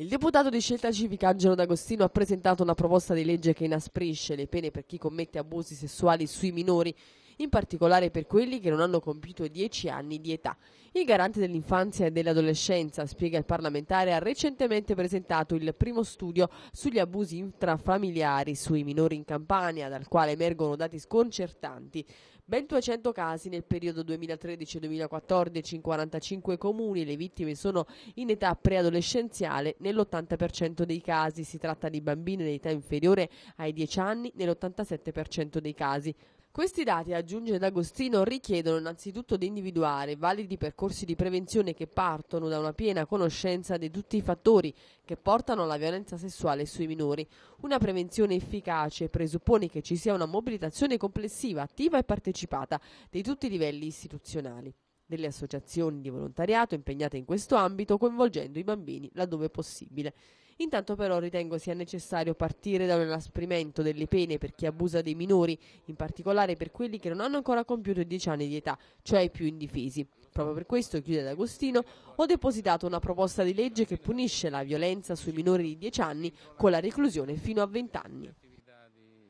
Il deputato di scelta civica Angelo D'Agostino ha presentato una proposta di legge che inasprisce le pene per chi commette abusi sessuali sui minori in particolare per quelli che non hanno compiuto 10 anni di età. Il garante dell'infanzia e dell'adolescenza, spiega il parlamentare, ha recentemente presentato il primo studio sugli abusi intrafamiliari sui minori in Campania, dal quale emergono dati sconcertanti. Ben 200 casi nel periodo 2013-2014 in 45 comuni, le vittime sono in età preadolescenziale nell'80% dei casi, si tratta di bambine in età inferiore ai 10 anni nell'87% dei casi. Questi dati, aggiunge D'Agostino, richiedono innanzitutto di individuare validi percorsi di prevenzione che partono da una piena conoscenza di tutti i fattori che portano alla violenza sessuale sui minori. Una prevenzione efficace presuppone che ci sia una mobilitazione complessiva, attiva e partecipata di tutti i livelli istituzionali delle associazioni di volontariato impegnate in questo ambito, coinvolgendo i bambini laddove possibile. Intanto però ritengo sia necessario partire da un inasprimento delle pene per chi abusa dei minori, in particolare per quelli che non hanno ancora compiuto i 10 anni di età, cioè i più indifesi. Proprio per questo, chiude D'Agostino, ho depositato una proposta di legge che punisce la violenza sui minori di 10 anni con la reclusione fino a 20 anni.